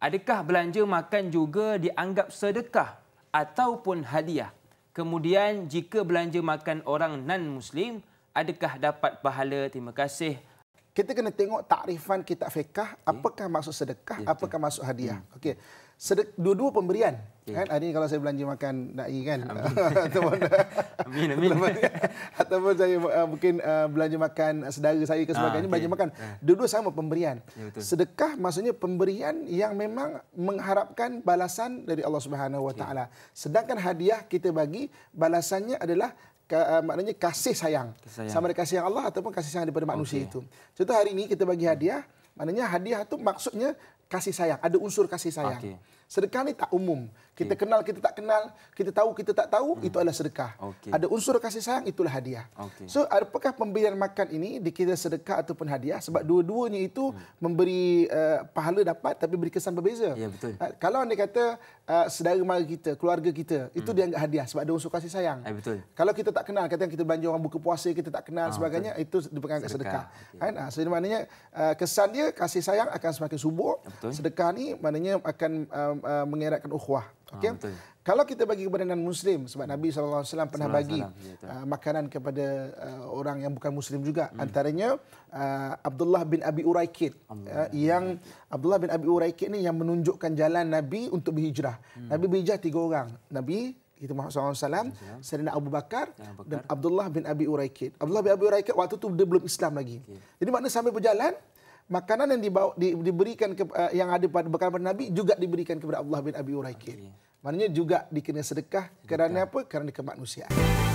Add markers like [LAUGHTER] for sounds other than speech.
adakah belanja makan juga dianggap sedekah ataupun hadiah? Kemudian jika belanja makan orang non-Muslim, adakah dapat pahala? Terima kasih. Kita kena tengok takrifan kitab fiqah, apakah maksud sedekah, ya, apakah betul. maksud hadiah. Hmm. Okey sedek, dua-dua pemberian okay. kan hari ah, ini kalau saya belanja makan nai kan [LAUGHS] ataupun amin amin [LAUGHS] ataupun, ataupun saya uh, mungkin uh, belanja makan saudara saya ke sebagainya ah, okay. belanja makan dua-dua sama pemberian ya, sedekah maksudnya pemberian yang memang mengharapkan balasan dari Allah Subhanahu wa taala sedangkan hadiah kita bagi balasannya adalah Ka, uh, maknanya kasih sayang. kasih sayang sama ada kasih sayang Allah ataupun kasih sayang daripada manusia okay. itu. Contoh hari ini kita bagi hadiah, hmm. Maknanya hadiah itu maksudnya kasih sayang, ada unsur kasih sayang. Okay. Sedekah ni tak umum. Kita okay. kenal, kita tak kenal, kita tahu, kita tak tahu, hmm. itu adalah sedekah. Okay. Ada unsur kasih sayang, itulah hadiah. Okay. So, apakah pemberian makan ini dikira sedekah ataupun hadiah? Sebab dua-duanya itu hmm. memberi uh, pahala dapat tapi beri kesan berbeza. Ya, yeah, betul. Uh, kalau anda kata uh, saudara mara kita, keluarga kita, hmm. itu dianggap hadiah sebab ada unsur kasih sayang. Yeah, betul. Kalau kita tak kenal, katakan kita belanja orang buka puasa, kita tak kenal oh, sebagainya, betul. itu dipanggil sedekah. sedekah. Okay. Uh, kan? ah, so, maknanya uh, kesan maknanya kasih sayang akan semakin subur. Ya, betul. Sedekah ni maknanya akan uh, uh, mengeratkan ukhuwah. Ah, okey. Kalau kita bagi kepada non muslim sebab Nabi SAW pernah salam bagi salam. Ya, uh, makanan kepada uh, orang yang bukan muslim juga hmm. antaranya uh, Abdullah bin Abi Uraikid uh, yang Abdullah bin Abi Uraikid ni yang menunjukkan jalan Nabi untuk berhijrah. Hmm. Nabi berhijrah tiga orang. Nabi itu Muhammad SAW, ya, serina Abu Bakar, dan Abdullah bin Abi Uraikid. Abdullah bin Abi Uraikid waktu itu dia belum Islam lagi. Jadi maknanya sambil berjalan, makanan yang dibawa, di, diberikan ke, uh, yang ada pada bekal pada Nabi juga diberikan kepada Allah bin Abi Uraikin. Okay. Maknanya juga dikena sedekah, sedekah. kerana apa? Kerana kemanusiaan.